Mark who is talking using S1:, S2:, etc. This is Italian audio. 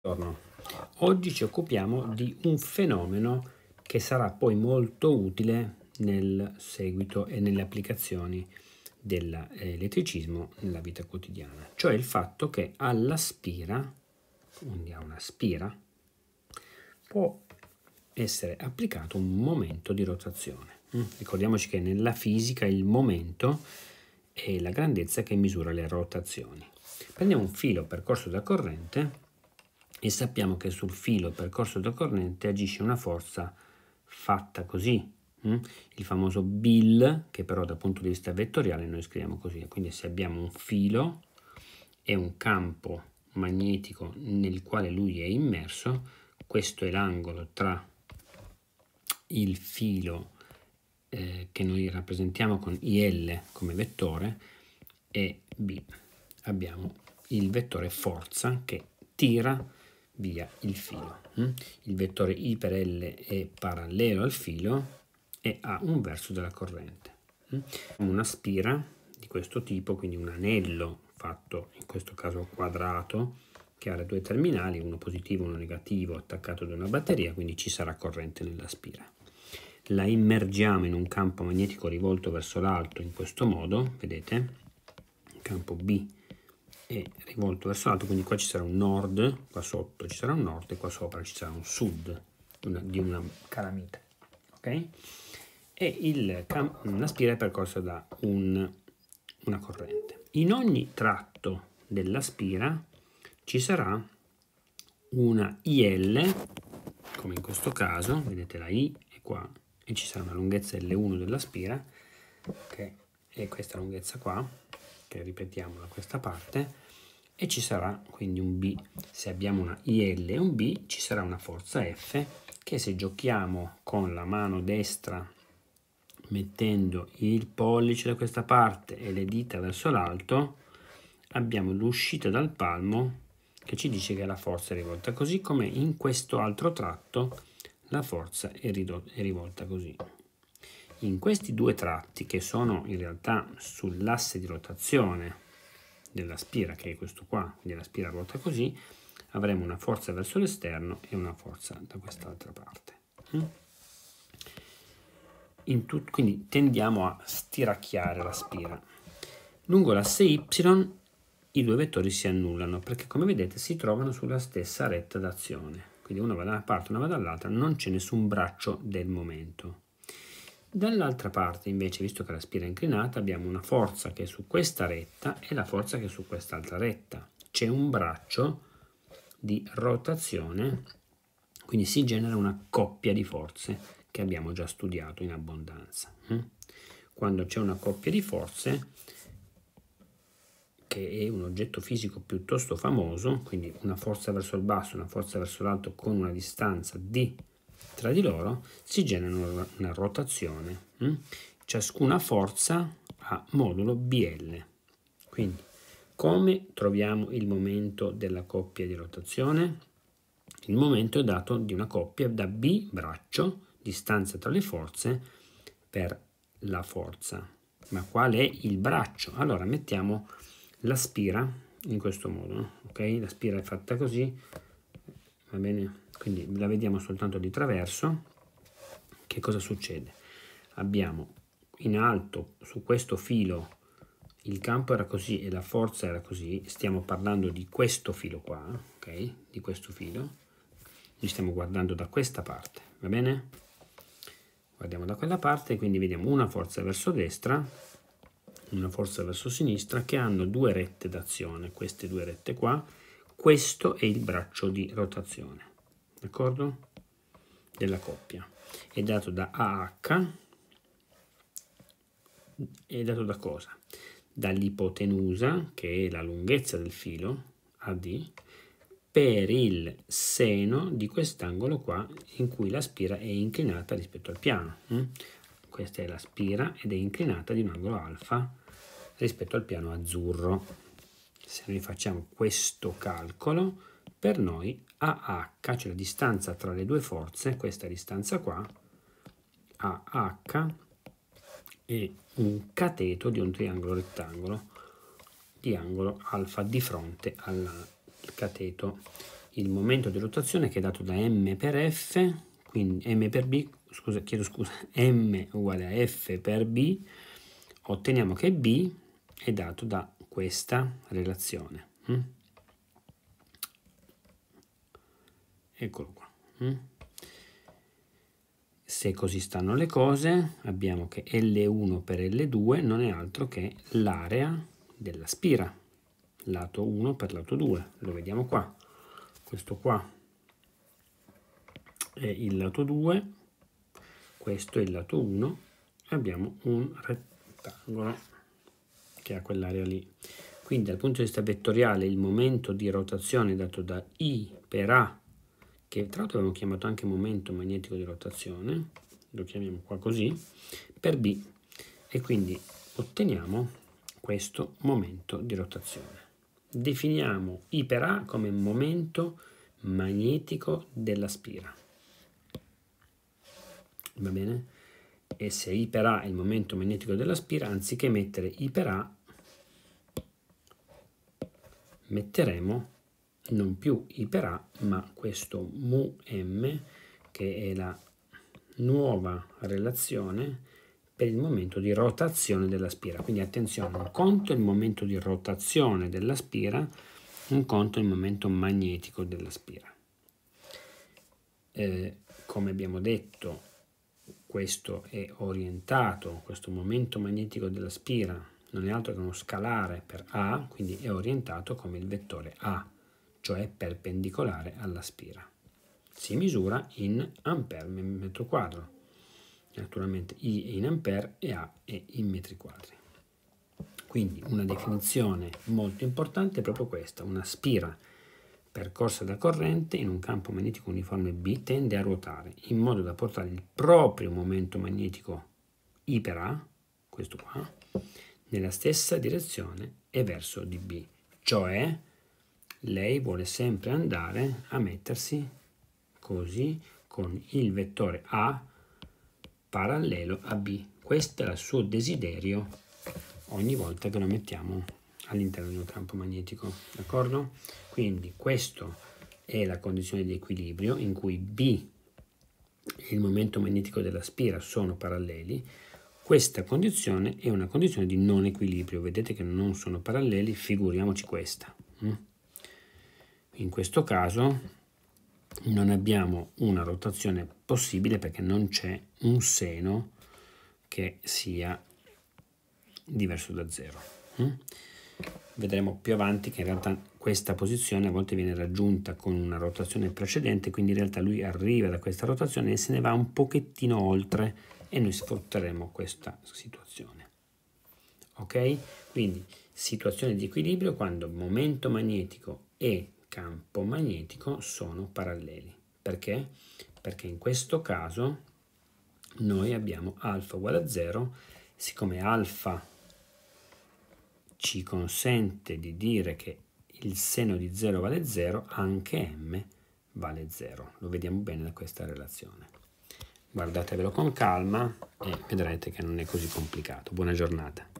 S1: Buongiorno. Oggi ci occupiamo di un fenomeno che sarà poi molto utile nel seguito e nelle applicazioni dell'elettricismo nella vita quotidiana, cioè il fatto che all'aspira, quindi a una spira, può essere applicato un momento di rotazione. Mm, ricordiamoci che nella fisica il momento è la grandezza che misura le rotazioni. Prendiamo un filo percorso da corrente e sappiamo che sul filo percorso da corrente agisce una forza fatta così, mm? il famoso bill che però dal punto di vista vettoriale noi scriviamo così, quindi se abbiamo un filo e un campo magnetico nel quale lui è immerso, questo è l'angolo tra il filo eh, che noi rappresentiamo con IL come vettore e B. Abbiamo il vettore forza che tira via il filo. Mm? Il vettore I per L è parallelo al filo e ha un verso della corrente. Mm? Una spira di questo tipo, quindi un anello fatto in questo caso quadrato, che ha le due terminali, uno positivo e uno negativo, attaccato ad una batteria, quindi ci sarà corrente nella spira. La immergiamo in un campo magnetico rivolto verso l'alto in questo modo, vedete? Campo B è rivolto verso l'alto, quindi qua ci sarà un nord, qua sotto ci sarà un nord e qua sopra ci sarà un sud una, di una calamita. Ok? E il la spira è percorsa da un, una corrente. In ogni tratto della spira ci sarà una IL, come in questo caso, vedete la I è qua, e ci sarà una lunghezza L1 della spira, che okay? è questa lunghezza qua, che ripetiamo da questa parte e ci sarà quindi un B. Se abbiamo una IL e un B ci sarà una forza F che se giochiamo con la mano destra mettendo il pollice da questa parte e le dita verso l'alto abbiamo l'uscita dal palmo che ci dice che la forza è rivolta così come in questo altro tratto la forza è, è rivolta così in questi due tratti che sono in realtà sull'asse di rotazione della spira, che è questo qua, quindi la spira ruota così, avremo una forza verso l'esterno e una forza da quest'altra parte. Mm? quindi tendiamo a stiracchiare la spira. Lungo l'asse Y i due vettori si annullano perché come vedete si trovano sulla stessa retta d'azione. Quindi uno va da una parte, uno va dall'altra, non c'è nessun braccio del momento. Dall'altra parte invece, visto che la spira è inclinata, abbiamo una forza che è su questa retta e la forza che è su quest'altra retta. C'è un braccio di rotazione, quindi si genera una coppia di forze che abbiamo già studiato in abbondanza. Hm? Quando c'è una coppia di forze, che è un oggetto fisico piuttosto famoso, quindi una forza verso il basso, e una forza verso l'alto con una distanza d tra di loro si genera una rotazione. Mm? Ciascuna forza ha modulo BL. Quindi come troviamo il momento della coppia di rotazione? Il momento è dato di una coppia da B braccio, distanza tra le forze, per la forza. Ma qual è il braccio? Allora mettiamo la spira in questo modo, ok? La spira è fatta così, va bene? Quindi la vediamo soltanto di traverso. Che cosa succede? Abbiamo in alto su questo filo il campo era così e la forza era così, stiamo parlando di questo filo qua, ok? Di questo filo, li stiamo guardando da questa parte, va bene? Guardiamo da quella parte, quindi vediamo una forza verso destra, una forza verso sinistra, che hanno due rette d'azione, queste due rette qua, questo è il braccio di rotazione d'accordo della coppia è dato da AH è dato da cosa dall'ipotenusa che è la lunghezza del filo AD per il seno di quest'angolo qua in cui la spira è inclinata rispetto al piano mm? questa è la spira ed è inclinata di un angolo alfa rispetto al piano azzurro se noi facciamo questo calcolo, per noi AH, cioè la distanza tra le due forze, questa distanza qua, AH è un cateto di un triangolo rettangolo di angolo alfa di fronte al cateto. Il momento di rotazione che è dato da m per f, quindi m per b, scusa, chiedo scusa, m uguale a f per b, otteniamo che b è dato da questa relazione. Mm? Eccolo qua. Mm? Se così stanno le cose, abbiamo che L1 per L2 non è altro che l'area della spira, lato 1 per lato 2, lo vediamo qua. Questo qua è il lato 2, questo è il lato 1, e abbiamo un rettangolo che ha quell'area lì. Quindi dal punto di vista vettoriale il momento di rotazione dato da I per A, che tra l'altro abbiamo chiamato anche momento magnetico di rotazione, lo chiamiamo qua così, per B e quindi otteniamo questo momento di rotazione. Definiamo I per A come momento magnetico della spira. Va bene? E se I per A è il momento magnetico della spira, anziché mettere I per A metteremo non più i per A, ma questo mu m che è la nuova relazione per il momento di rotazione della spira. Quindi attenzione, un conto è il momento di rotazione della spira, un conto è il momento magnetico della spira. Eh, come abbiamo detto, questo è orientato, questo momento magnetico della spira non è altro che uno scalare per A, quindi è orientato come il vettore A, cioè perpendicolare alla spira. Si misura in ampere metro quadro. Naturalmente I è in ampere e A è in metri quadri. Quindi una definizione molto importante è proprio questa, una spira percorsa da corrente in un campo magnetico uniforme B tende a ruotare in modo da portare il proprio momento magnetico I per A, questo qua, nella stessa direzione e verso di B, cioè lei vuole sempre andare a mettersi così con il vettore A parallelo a B. Questo è il suo desiderio ogni volta che lo mettiamo all'interno di un campo magnetico, d'accordo? Quindi questa è la condizione di equilibrio in cui B e il momento magnetico della spira sono paralleli, questa condizione è una condizione di non equilibrio, vedete che non sono paralleli, figuriamoci questa. Mm? In questo caso non abbiamo una rotazione possibile perché non c'è un seno che sia diverso da zero. Mm? Vedremo più avanti che in realtà questa posizione a volte viene raggiunta con una rotazione precedente, quindi in realtà lui arriva da questa rotazione e se ne va un pochettino oltre e noi sfrutteremo questa situazione. Ok? Quindi situazione di equilibrio quando momento magnetico e campo magnetico sono paralleli. Perché? Perché in questo caso noi abbiamo alfa uguale a 0, siccome alfa ci consente di dire che il seno di 0 vale 0, anche m vale 0. Lo vediamo bene da questa relazione guardatevelo con calma e vedrete che non è così complicato. Buona giornata.